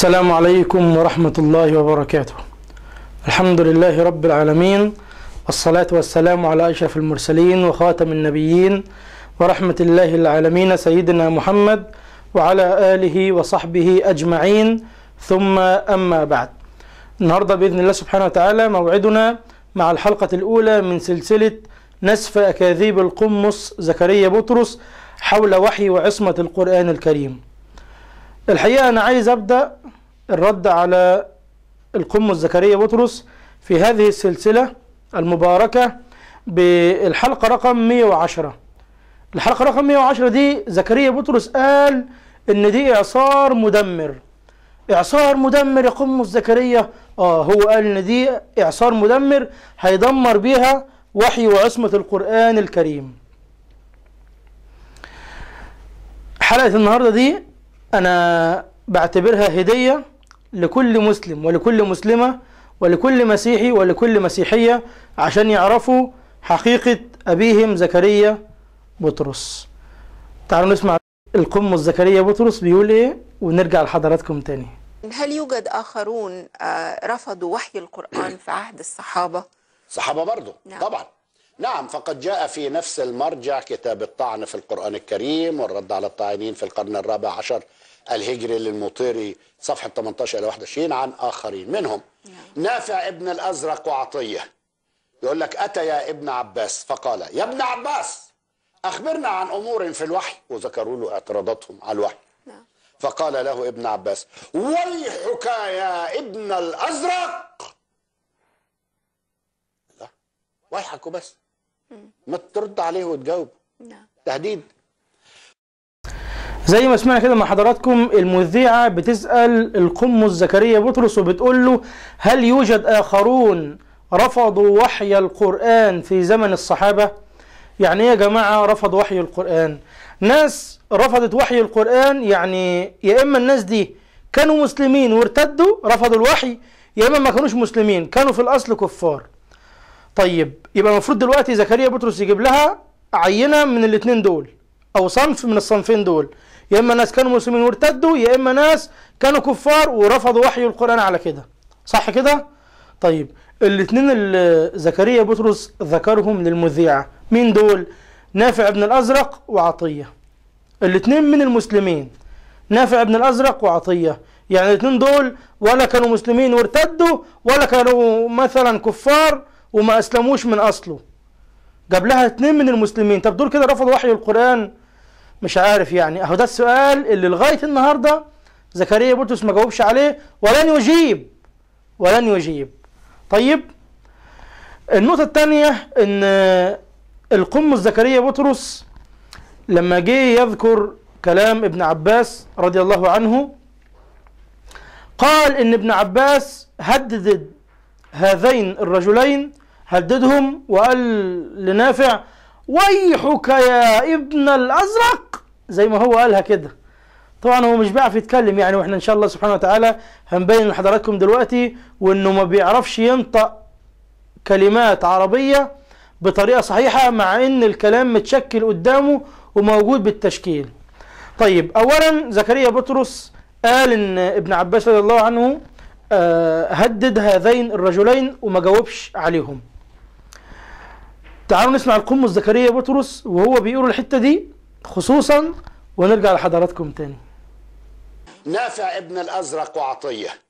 السلام عليكم ورحمة الله وبركاته الحمد لله رب العالمين والصلاة والسلام على أشرف المرسلين وخاتم النبيين ورحمة الله العالمين سيدنا محمد وعلى آله وصحبه أجمعين ثم أما بعد النهاردة بإذن الله سبحانه وتعالى موعدنا مع الحلقة الأولى من سلسلة نسف أكاذيب القمص زكريا بطرس حول وحي وعصمة القرآن الكريم الحقيقة أنا عايز أبدأ الرد على القم الزكريا بطرس في هذه السلسلة المباركة بالحلقة رقم 110 الحلقة رقم 110 دي زكريا بطرس قال ان دي اعصار مدمر اعصار مدمر يا قمص زكريا اه هو قال ان دي اعصار مدمر هيدمر بيها وحي وعصمة القرآن الكريم حلقة النهاردة دي انا بعتبرها هدية لكل مسلم ولكل مسلمة ولكل مسيحي ولكل مسيحية عشان يعرفوا حقيقة أبيهم زكريا بطرس تعالوا نسمع القمص زكريا بطرس بيقول إيه ونرجع لحضراتكم تاني هل يوجد آخرون آه، رفضوا وحي القرآن في عهد الصحابة؟ صحابة برضه نعم. طبعا نعم فقد جاء في نفس المرجع كتاب الطعن في القرآن الكريم والرد على الطاعنين في القرن الرابع عشر الهجري للمطيري صفحة 18 إلى 21 عن آخرين منهم نعم. نافع ابن الأزرق وعطية يقول لك أتى يا ابن عباس فقال يا ابن عباس أخبرنا عن أمور في الوحي وذكروا له اعتراضاتهم على الوحي نعم. فقال له ابن عباس ويحك يا ابن الأزرق ويحك بس ما ترد عليه وتجاوب نعم. تهديد زي ما سمعنا كده مع حضراتكم المذيعة بتسأل القمص زكريا بطرس وبتقول له هل يوجد آخرون رفضوا وحي القرآن في زمن الصحابة؟ يعني ايه يا جماعة رفضوا وحي القرآن؟ ناس رفضت وحي القرآن يعني يا إما الناس دي كانوا مسلمين وارتدوا رفضوا الوحي يا إما ما كانوش مسلمين كانوا في الأصل كفار طيب يبقى المفروض دلوقتي زكريا بطرس يجيب لها عينه من الاثنين دول او صنف من الصنفين دول يا اما ناس كانوا مسلمين وارتدوا يا اما ناس كانوا كفار ورفضوا وحي القران على كده صح كده طيب الاثنين اللي زكريا بطرس ذكرهم للمذيعه مين دول نافع بن الازرق وعطيه الاثنين من المسلمين نافع بن الازرق وعطيه يعني الاثنين دول ولا كانوا مسلمين وارتدوا ولا كانوا مثلا كفار وما اسلموش من اصله جاب لها اتنين من المسلمين طب دول كده رفضوا وحي القرآن مش عارف يعني اهو ده السؤال اللي لغاية النهاردة زكريا بطرس ما جاوبش عليه ولن يجيب ولن يجيب طيب النقطة الثانية ان القمص زكريا بطرس لما جه يذكر كلام ابن عباس رضي الله عنه قال ان ابن عباس هدد هذين الرجلين هددهم وقال لنافع ويحك يا ابن الازرق زي ما هو قالها كده طبعا هو مش بيعرف يتكلم يعني واحنا ان شاء الله سبحانه وتعالى هنبين لحضراتكم دلوقتي وانه ما بيعرفش ينطق كلمات عربيه بطريقه صحيحه مع ان الكلام متشكل قدامه وموجود بالتشكيل طيب اولا زكريا بطرس قال ان ابن عباس رضي الله عنه آه، هدد هذين الرجلين وما جاوبش عليهم تعالوا نسمع القمص زكريا بطرس وهو بيقول الحتة دي خصوصا ونرجع لحضراتكم تاني نافع ابن الأزرق وعطية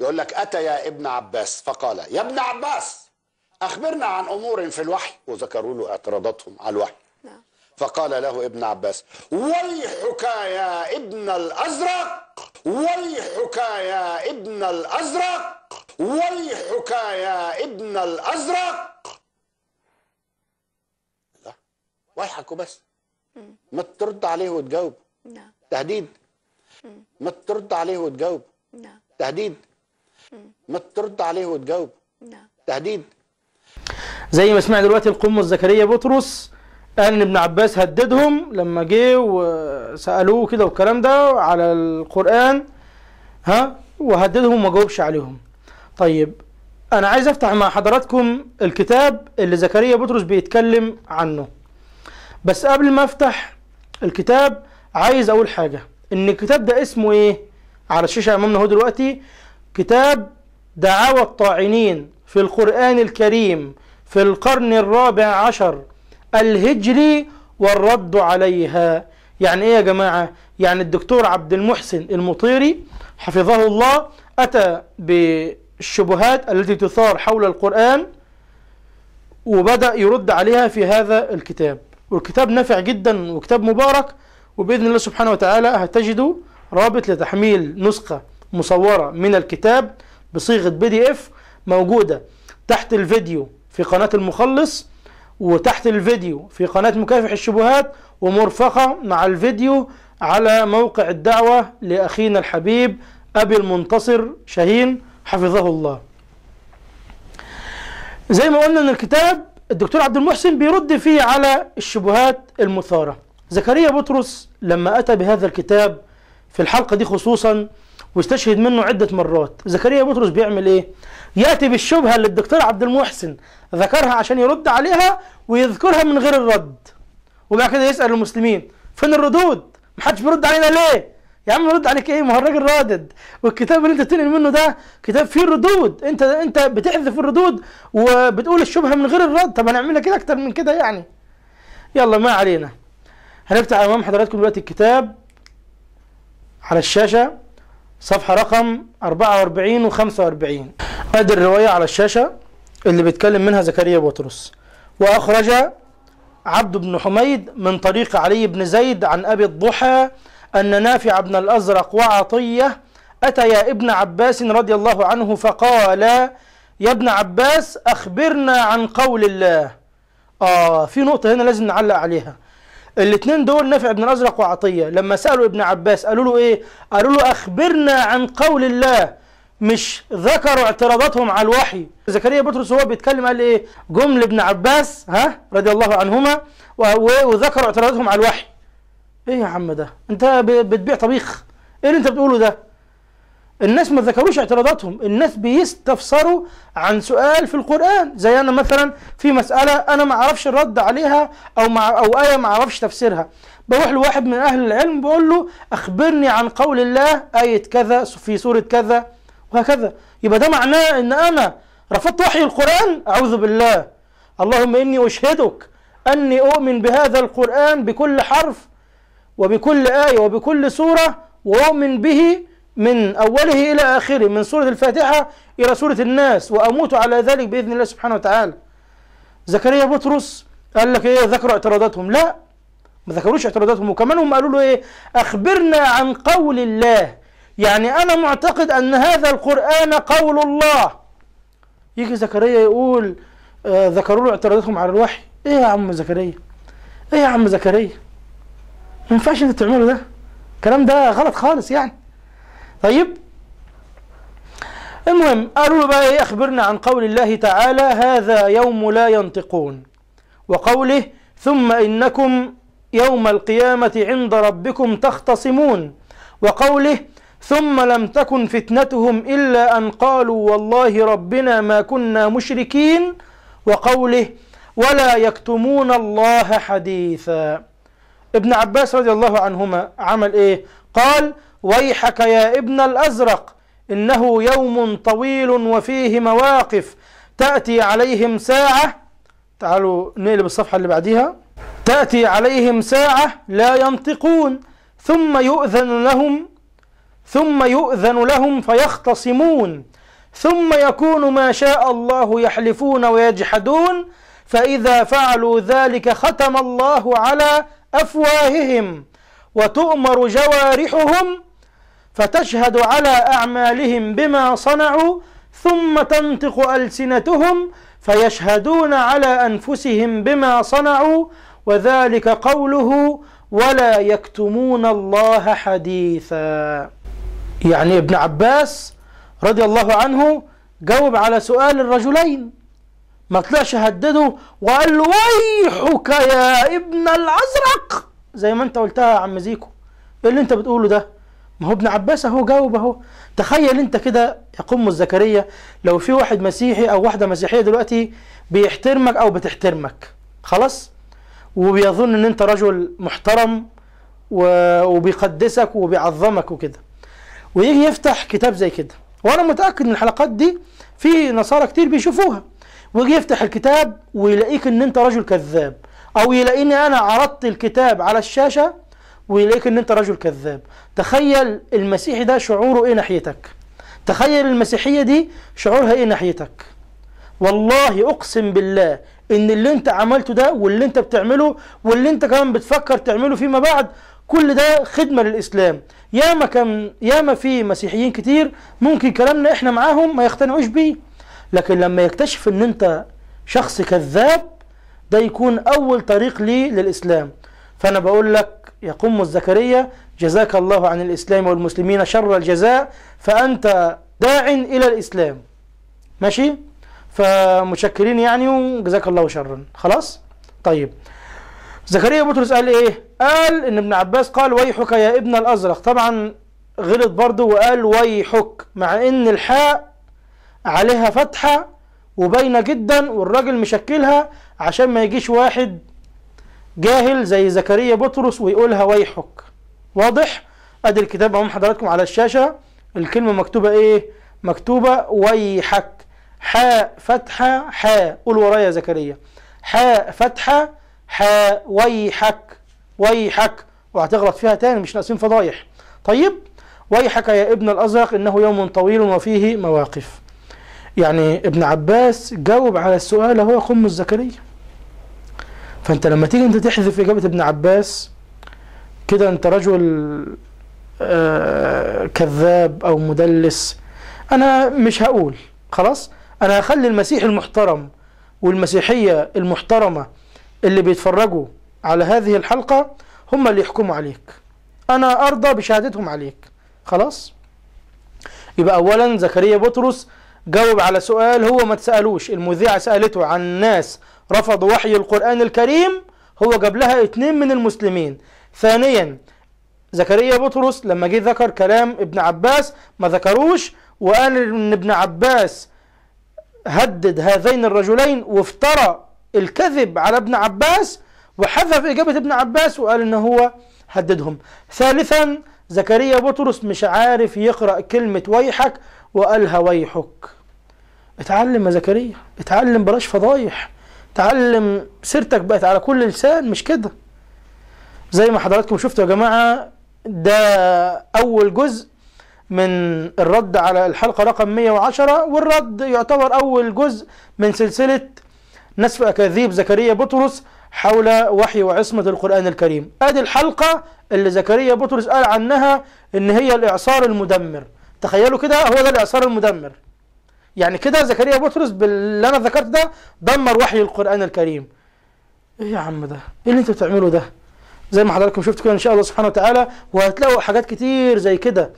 يقول لك أتى يا ابن عباس فقال يا ابن عباس أخبرنا عن أمور في الوحي وذكروا له اعتراضاتهم على الوحي نعم. فقال له ابن عباس ويحك يا ابن الأزرق ويحك يا ابن الأزرق ويحك يا ابن الأزرق ويحكوا وبس ما ترد عليه وتجاوب نعم تهديد ما ترد عليه وتجاوب نعم تهديد ما ترد عليه وتجاوب نعم تهديد زي ما سمعنا دلوقتي القمه زكريا بطرس قال ان ابن عباس هددهم لما جه وسالوه كده والكلام ده على القران ها وهددهم وما جاوبش عليهم طيب انا عايز افتح مع حضراتكم الكتاب اللي زكريا بطرس بيتكلم عنه بس قبل ما افتح الكتاب عايز اقول حاجه ان الكتاب ده اسمه ايه على الشاشه امامنا اهو دلوقتي كتاب دعاوى الطاعنين في القران الكريم في القرن الرابع عشر الهجري والرد عليها يعني ايه يا جماعه يعني الدكتور عبد المحسن المطيري حفظه الله اتى بالشبهات التي تثار حول القران وبدا يرد عليها في هذا الكتاب والكتاب نافع جدا وكتاب مبارك وبإذن الله سبحانه وتعالى هتجدوا رابط لتحميل نسخة مصورة من الكتاب بصيغة بي دي اف موجودة تحت الفيديو في قناة المخلص وتحت الفيديو في قناة مكافح الشبهات ومرفقة مع الفيديو على موقع الدعوة لأخينا الحبيب أبي المنتصر شاهين حفظه الله زي ما قلنا ان الكتاب الدكتور عبد المحسن بيرد فيه على الشبهات المثارة زكريا بطرس لما أتى بهذا الكتاب في الحلقة دي خصوصا واستشهد منه عدة مرات زكريا بطرس بيعمل ايه يأتي بالشبهة اللي الدكتور عبد المحسن ذكرها عشان يرد عليها ويذكرها من غير الرد وبعد كده يسأل المسلمين فين الردود محدش بيرد علينا ليه يا عم رد عليك ايه ما هو الراجل رادد والكتاب اللي انت بتنقل منه ده كتاب فيه ردود انت انت بتحذف الردود وبتقول الشبهه من غير الرد طب هنعمل لك كده إيه اكتر من كده يعني يلا ما علينا هنفتح امام حضراتكم دلوقتي الكتاب على الشاشه صفحه رقم 44 و45 ادي الروايه على الشاشه اللي بيتكلم منها زكريا بطرس واخرج عبد بن حميد من طريق علي بن زيد عن ابي الضحى أن نافع بن الأزرق وعطية أتيا ابن عباس رضي الله عنه فقالا يا ابن عباس أخبرنا عن قول الله آه في نقطة هنا لازم نعلق عليها الاثنين دول نافع بن الأزرق وعطية لما سألوا ابن عباس قالوا له إيه قالوا له أخبرنا عن قول الله مش ذكروا اعتراضاتهم على الوحي زكريا بطرس هو بيتكلم قال ايه جمل ابن عباس ها رضي الله عنهما وذكروا اعتراضاتهم على الوحي ايه يا عم ده انت بتبيع طبيخ ايه اللي انت بتقوله ده الناس ما ذكروش اعتراضاتهم الناس بيستفسروا عن سؤال في القرآن زي أنا مثلا في مسألة أنا ما أعرفش الرد عليها أو مع أو آية ما أعرفش تفسيرها بروح لواحد من أهل العلم بقول له أخبرني عن قول الله آية كذا في سورة كذا وهكذا يبقى ده معناه إن أنا رفضت وحي القرآن أعوذ بالله اللهم إني أشهدك أني أؤمن بهذا القرآن بكل حرف وبكل آية وبكل سورة وأؤمن به من أوله إلى آخره من سورة الفاتحة إلى سورة الناس وأموت على ذلك بإذن الله سبحانه وتعالى زكريا بطرس قال لك إيه ذكروا اعتراضاتهم لا ما ذكروش اعتراضاتهم وكمان هم قالوا له إيه أخبرنا عن قول الله يعني أنا معتقد أن هذا القرآن قول الله يجي زكريا يقول آه ذكروا له اعتراضاتهم على الوحي إيه يا عم زكريا إيه يا عم زكريا ما ينفعش انت تعمله ده الكلام ده غلط خالص يعني طيب المهم قالوا له بقى ايه اخبرنا عن قول الله تعالى هذا يوم لا ينطقون وقوله ثم انكم يوم القيامه عند ربكم تختصمون وقوله ثم لم تكن فتنتهم الا ان قالوا والله ربنا ما كنا مشركين وقوله ولا يكتمون الله حديثا ابن عباس رضي الله عنهما عمل إيه قال ويحك يا ابن الأزرق إنه يوم طويل وفيه مواقف تأتي عليهم ساعة تعالوا نقلب الصفحة اللي بعديها تأتي عليهم ساعة لا ينطقون ثم يؤذن لهم ثم يؤذن لهم فيختصمون ثم يكون ما شاء الله يحلفون ويجحدون فإذا فعلوا ذلك ختم الله على أفواههم وتؤمر جوارحهم فتشهد على أعمالهم بما صنعوا ثم تنطق ألسنتهم فيشهدون على أنفسهم بما صنعوا وذلك قوله ولا يكتمون الله حديثا يعني ابن عباس رضي الله عنه جاوب على سؤال الرجلين ما طلعش هدده وقال له ويحك يا ابن الازرق زي ما انت قلتها يا عم زيكو ايه اللي انت بتقوله ده ما هو ابن عباس اهو جاوب اهو تخيل انت كده يا قم الزكريا لو في واحد مسيحي او واحده مسيحيه دلوقتي بيحترمك او بتحترمك خلاص وبيظن ان انت رجل محترم وبيقدسك وبيعظمك وكده ويجي يفتح كتاب زي كده وانا متاكد ان الحلقات دي في نصارى كتير بيشوفوها ويجي يفتح الكتاب ويلاقيك ان انت رجل كذاب او يلاقيني انا عرضت الكتاب على الشاشه ويلاقيك ان انت رجل كذاب تخيل المسيحي ده شعوره ايه ناحيتك تخيل المسيحيه دي شعورها ايه ناحيتك والله اقسم بالله ان اللي انت عملته ده واللي انت بتعمله واللي انت كمان بتفكر تعمله فيما بعد كل ده خدمه للاسلام ياما كان ياما في مسيحيين كتير ممكن كلامنا احنا معاهم ما يقتنعوش بيه لكن لما يكتشف ان انت شخص كذاب ده يكون اول طريق لي للاسلام فانا بقول لك يقوم الزكريا جزاك الله عن الاسلام والمسلمين شر الجزاء فانت داع الى الاسلام ماشي فمتشكرين يعني وجزاك الله شرا خلاص طيب زكريا بطرس قال ايه قال ان ابن عباس قال ويحك يا ابن الازرق طبعا غلط برضه وقال ويحك مع ان الحاء عليها فتحة وباينة جدا والراجل مشكلها عشان ما يجيش واحد جاهل زي زكريا بطرس ويقولها ويحك واضح ادي الكتاب اهو حضراتكم على الشاشة الكلمة مكتوبة ايه مكتوبة ويحك حاء فتحة حاء قول ورايا زكريا حاء فتحة حاء ويحك ويحك وهتغلط فيها تاني مش ناقصين فضايح طيب ويحك يا ابن الأزرق إنه يوم طويل وفيه مواقف يعني ابن عباس جاوب على السؤال هو قم الزكريا فانت لما تيجي انت تحذف اجابه ابن عباس كده انت رجل آه، كذاب او مدلس انا مش هقول خلاص انا هخلي المسيح المحترم والمسيحيه المحترمه اللي بيتفرجوا على هذه الحلقه هم اللي يحكموا عليك انا ارضى بشهادتهم عليك خلاص يبقى اولا زكريا بطرس جاوب على سؤال هو ما تسألوش المذيعة سألته عن ناس رفضوا وحي القرآن الكريم هو جاب لها اتنين من المسلمين ثانيا زكريا بطرس لما جه ذكر كلام ابن عباس ما ذكروش وقال ان ابن عباس هدد هذين الرجلين وافترى الكذب على ابن عباس وحذف إجابة ابن عباس وقال إن هو هددهم ثالثا زكريا بطرس مش عارف يقرأ كلمة ويحك وقالها ويحك اتعلم يا زكريا اتعلم بلاش فضايح اتعلم سيرتك بقت على كل لسان مش كده زي ما حضراتكم شفتوا يا جماعه ده اول جزء من الرد على الحلقه رقم 110 والرد يعتبر اول جزء من سلسله نسف اكاذيب زكريا بطرس حول وحي وعصمه القران الكريم ادي الحلقه اللي زكريا بطرس قال عنها ان هي الاعصار المدمر تخيلوا كده هو ده الاعصار المدمر يعني كده زكريا بطرس باللي انا ذكرت ده دمر وحي القران الكريم ايه يا عم ده ايه اللي انت بتعمله ده زي ما حضراتكم شفتوا كده ان شاء الله سبحانه وتعالى وهتلاقوا حاجات كتير زي كده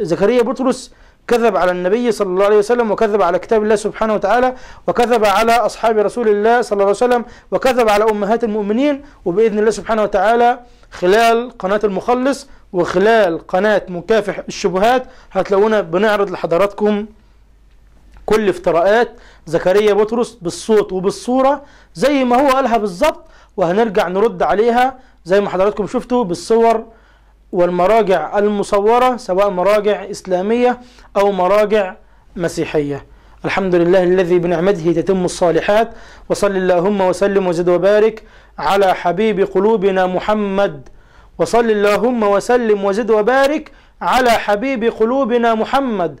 زكريا بطرس كذب على النبي صلى الله عليه وسلم وكذب على كتاب الله سبحانه وتعالى وكذب على أصحاب رسول الله صلى الله عليه وسلم وكذب على أمهات المؤمنين وبإذن الله سبحانه وتعالى خلال قناة المخلص وخلال قناة مكافح الشبهات هتلاقونا بنعرض لحضراتكم كل افتراءات زكريا بطرس بالصوت وبالصورة زي ما هو قالها بالظبط وهنرجع نرد عليها زي ما حضراتكم شفتوا بالصور والمراجع المصورة سواء مراجع إسلامية أو مراجع مسيحية الحمد لله الذي بنعمته تتم الصالحات وصل اللهم وسلم وزد وبارك على حبيب قلوبنا محمد وصل اللهم وسلم وزد وبارك على حبيب قلوبنا محمد